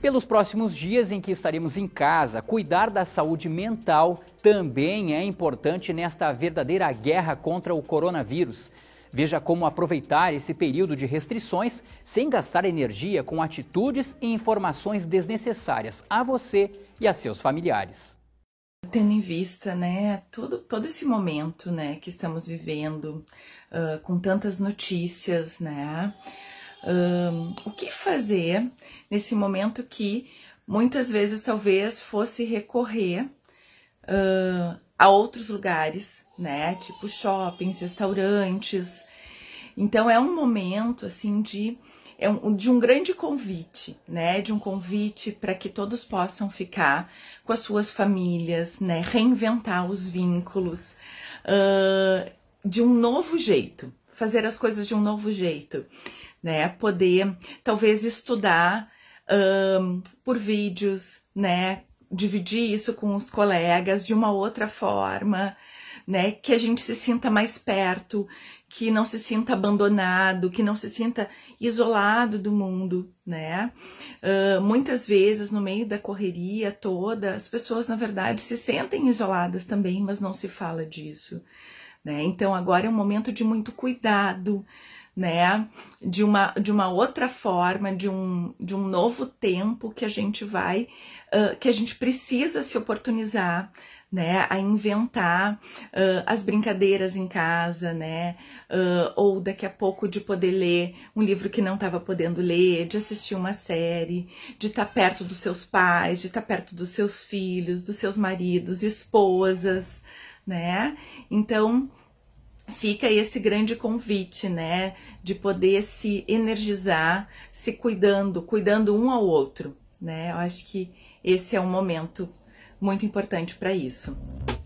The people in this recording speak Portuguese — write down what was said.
Pelos próximos dias em que estaremos em casa, cuidar da saúde mental também é importante nesta verdadeira guerra contra o coronavírus. Veja como aproveitar esse período de restrições sem gastar energia com atitudes e informações desnecessárias a você e a seus familiares. Tendo em vista, né, todo, todo esse momento, né, que estamos vivendo, uh, com tantas notícias, né, um, o que fazer nesse momento que muitas vezes talvez fosse recorrer uh, a outros lugares, né? Tipo shoppings, restaurantes. Então é um momento assim de é um, de um grande convite, né? De um convite para que todos possam ficar com as suas famílias, né? Reinventar os vínculos uh, de um novo jeito fazer as coisas de um novo jeito, né? Poder talvez estudar um, por vídeos, né? Dividir isso com os colegas de uma outra forma, né? Que a gente se sinta mais perto, que não se sinta abandonado, que não se sinta isolado do mundo, né? Uh, muitas vezes, no meio da correria toda, as pessoas, na verdade, se sentem isoladas também, mas não se fala disso né? Então agora é um momento de muito cuidado, né? De uma, de uma outra forma, de um, de um novo tempo que a gente vai, uh, que a gente precisa se oportunizar, né? A inventar uh, as brincadeiras em casa, né? Uh, ou daqui a pouco de poder ler um livro que não estava podendo ler, de assistir uma série, de estar tá perto dos seus pais, de estar tá perto dos seus filhos, dos seus maridos, esposas né? Então, fica esse grande convite, né, de poder se energizar, se cuidando, cuidando um ao outro, né? Eu acho que esse é um momento muito importante para isso.